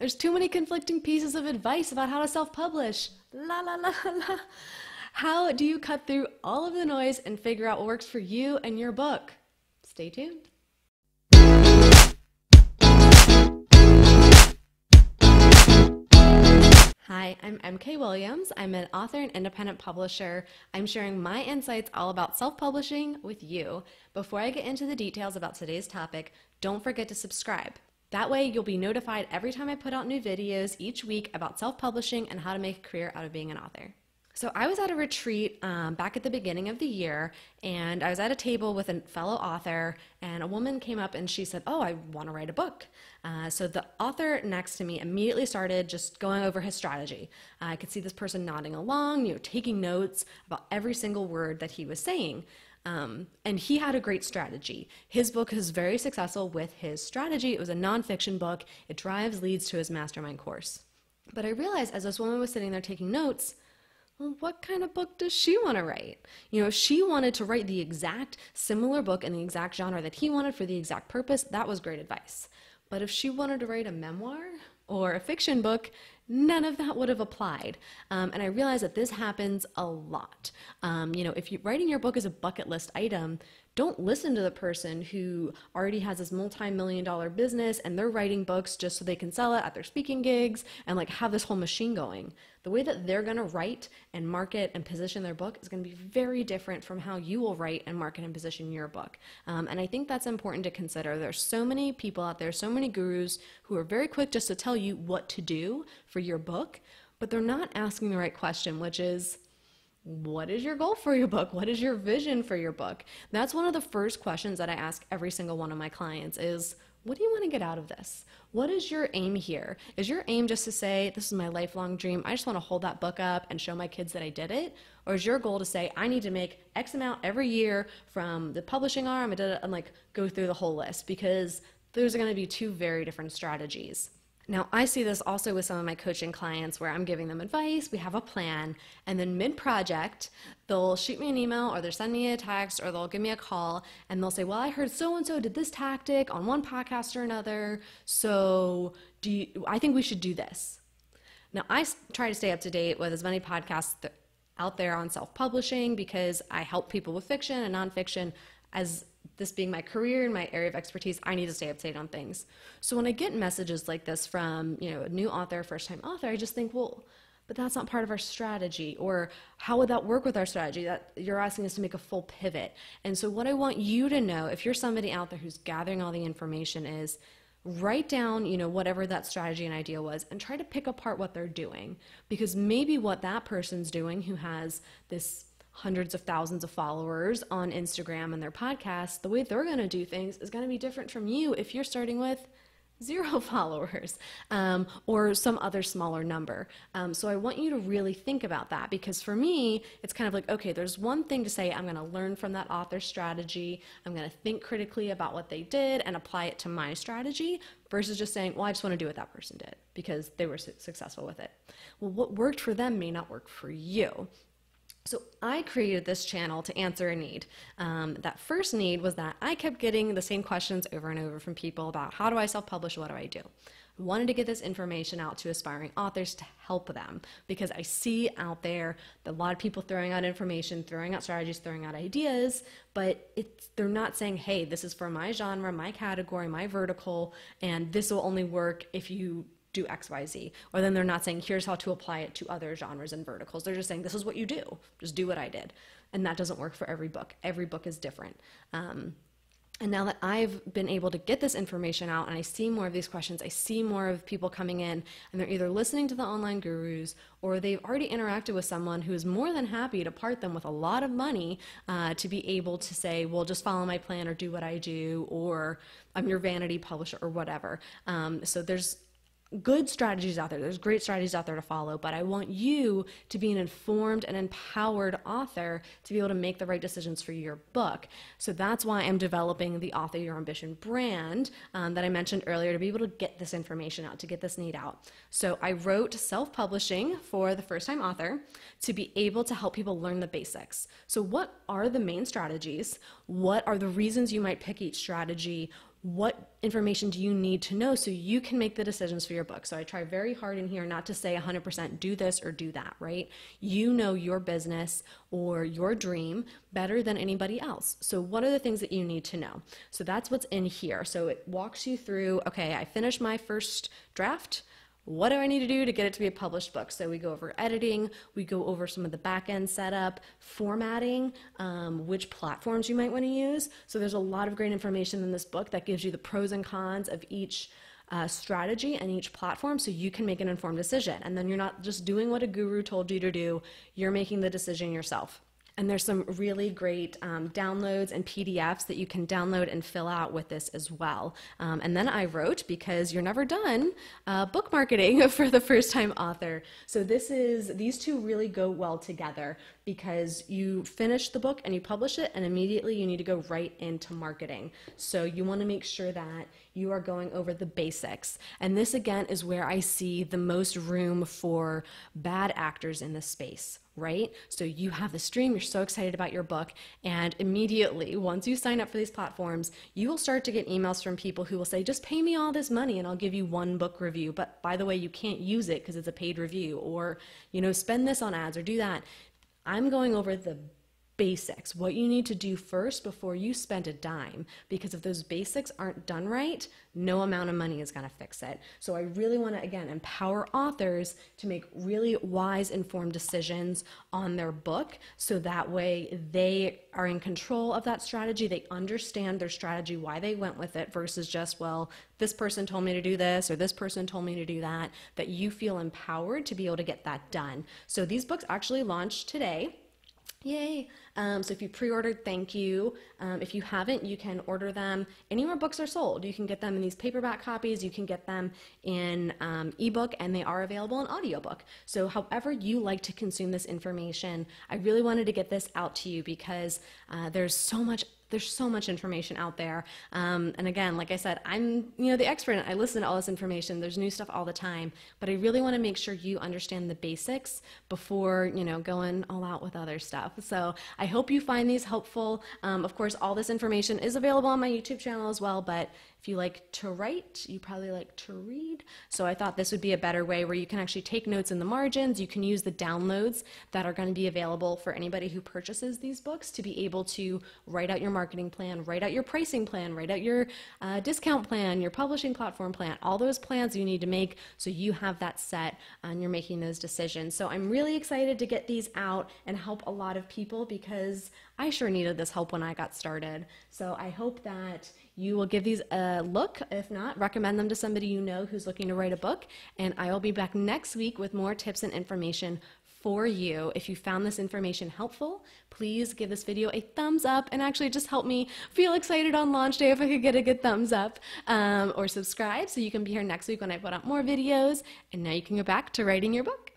There's too many conflicting pieces of advice about how to self publish. La la la la. How do you cut through all of the noise and figure out what works for you and your book? Stay tuned. Hi, I'm MK Williams. I'm an author and independent publisher. I'm sharing my insights all about self publishing with you. Before I get into the details about today's topic, don't forget to subscribe. That way, you'll be notified every time I put out new videos each week about self publishing and how to make a career out of being an author. So, I was at a retreat um, back at the beginning of the year, and I was at a table with a fellow author, and a woman came up and she said, Oh, I want to write a book. Uh, so, the author next to me immediately started just going over his strategy. Uh, I could see this person nodding along, you know, taking notes about every single word that he was saying. Um, and he had a great strategy. His book is very successful with his strategy. It was a nonfiction book, it drives leads to his mastermind course. But I realized as this woman was sitting there taking notes, well, what kind of book does she want to write? You know, if she wanted to write the exact similar book in the exact genre that he wanted for the exact purpose, that was great advice. But if she wanted to write a memoir or a fiction book, none of that would have applied. Um, and I realize that this happens a lot. Um, you know, if you, writing your book is a bucket list item, don't listen to the person who already has this multi-million dollar business and they're writing books just so they can sell it at their speaking gigs and like have this whole machine going. The way that they're going to write and market and position their book is going to be very different from how you will write and market and position your book. Um, and I think that's important to consider. There's so many people out there, so many gurus who are very quick just to tell you what to do for your book, but they're not asking the right question, which is what is your goal for your book what is your vision for your book that's one of the first questions that i ask every single one of my clients is what do you want to get out of this? What is your aim here? Is your aim just to say, this is my lifelong dream, I just want to hold that book up and show my kids that I did it? Or is your goal to say, I need to make X amount every year from the publishing arm and like go through the whole list? Because those are going to be two very different strategies. Now, I see this also with some of my coaching clients where I'm giving them advice, we have a plan, and then mid project, they'll shoot me an email or they'll send me a text or they'll give me a call and they'll say, Well, I heard so and so did this tactic on one podcast or another, so do you, I think we should do this. Now, I try to stay up to date with as many podcasts out there on self publishing because I help people with fiction and nonfiction as this being my career and my area of expertise, I need to stay up to date on things. So when I get messages like this from, you know, a new author, first time author, I just think, well, but that's not part of our strategy or how would that work with our strategy that you're asking us to make a full pivot and so what i want you to know if you're somebody out there who's gathering all the information is write down you know whatever that strategy and idea was and try to pick apart what they're doing because maybe what that person's doing who has this hundreds of thousands of followers on Instagram and their podcast, the way they're going to do things is going to be different from you if you're starting with zero followers um, or some other smaller number. Um, so I want you to really think about that because for me, it's kind of like, okay, there's one thing to say, I'm going to learn from that author's strategy. I'm going to think critically about what they did and apply it to my strategy versus just saying, well, I just want to do what that person did because they were su- successful with it. Well, what worked for them may not work for you. So I created this channel to answer a need. Um, that first need was that I kept getting the same questions over and over from people about how do I self-publish, what do I do? I wanted to get this information out to aspiring authors to help them because I see out there a lot of people throwing out information, throwing out strategies, throwing out ideas, but they're not saying, hey, this is for my genre, my category, my vertical, and this will only work if you do XYZ. Or then they're not saying, here's how to apply it to other genres and verticals. They're just saying, this is what you do. Just do what I did. And that doesn't work for every book. Every book is different. Um, and now that I've been able to get this information out and I see more of these questions, I see more of people coming in and they're either listening to the online gurus or they've already interacted with someone who is more than happy to part them with a lot of money uh, to be able to say, well, just follow my plan or do what I do or I'm your vanity publisher or whatever. Um, so there's good strategies out there. There's great strategies out there to follow, but I want you to be an informed and empowered author to be able to make the right decisions for your book. So that's why I'm developing the Author Your Ambition brand um, that I mentioned earlier to be able to get this information out, to get this need out. So I wrote self publishing for the first time author to be able to help people learn the basics. So, what are the main strategies? What are the reasons you might pick each strategy? what information do you need to know so you can make the decisions for your book? So I try very hard in here not to say 100% do this or do that, right? You know your business or your dream better than anybody else. So what are the things that you need to know? So that's what's in here. So it walks you through, okay, I finished my first draft what do I need to do to get it to be a published book? So we go over editing, we go over some of the back end setup, formatting, um, which platforms you might want to use. So there's a lot of great information in this book that gives you the pros and cons of each. Uh, strategy and each platform so you can make an informed decision. And then you're not just doing what a guru told you to do, you're making the decision yourself. And there's some really great um, downloads and PDFs that you can download and fill out with this as well. Um, and then I wrote, because you're never done, uh, book marketing for the first time author. So this is, these two really go well together because you finish the book and you publish it and immediately you need to go right into marketing. So you want to make sure that you are going over the basics. And this again is where I see the most room for bad actors in the space right? So you have the stream, you're so excited about your book, and immediately once you sign up for these platforms, you will start to get emails from people who will say, just pay me all this money and I'll give you one book review. But by the way, you can't use it because it's a paid review, or you know, spend this on ads or do that. I'm going over the basics, what you need to do first before you spend a dime. Because if those basics aren't done right, no amount of money is going to fix it. So I really want to, again, empower authors to make really wise, informed decisions on their book so that way they are in control of that strategy. They understand their strategy, why they went with it, versus just, well, this person told me to do this or this person told me to do that, that you feel empowered to be able to get that done. So these books actually launched today. Yay. Um, so if you pre-ordered, thank you. Um, if you haven't, you can order them anywhere books are sold. You can get them in these paperback copies. You can get them in um, ebook, and they are available in audiobook. So however you like to consume this information, I really wanted to get this out to you because uh, there's so much there's so much information out there. Um, and again, like I said, I'm you know the expert. I listen to all this information. There's new stuff all the time, but I really want to make sure you understand the basics before you know going all out with other stuff. So I hope you find these helpful. Um, of course, all this information is available on my YouTube channel as well, but if you like to write, you probably like to read. So I thought this would be a better way where you can actually take notes in the margins. You can use the downloads that are going to be available for anybody who purchases these books to be able to write out your marketing plan, write out your pricing plan, write out your uh, discount plan, your publishing platform plan, all those plans you need to make so you have that set and you're making those decisions. So I'm really excited to get these out and help a lot of people because I sure needed this help when I got started. So I hope that you will give these a look. If not, recommend them to somebody you know who's looking to write a book. And I will be back next week with more tips and information for you. If you found this information helpful, please give this video a thumbs up and actually just help me feel excited on launch day if I could get a good thumbs up um, or subscribe so you can be here next week when I put out more videos. And now you can go back to writing your book.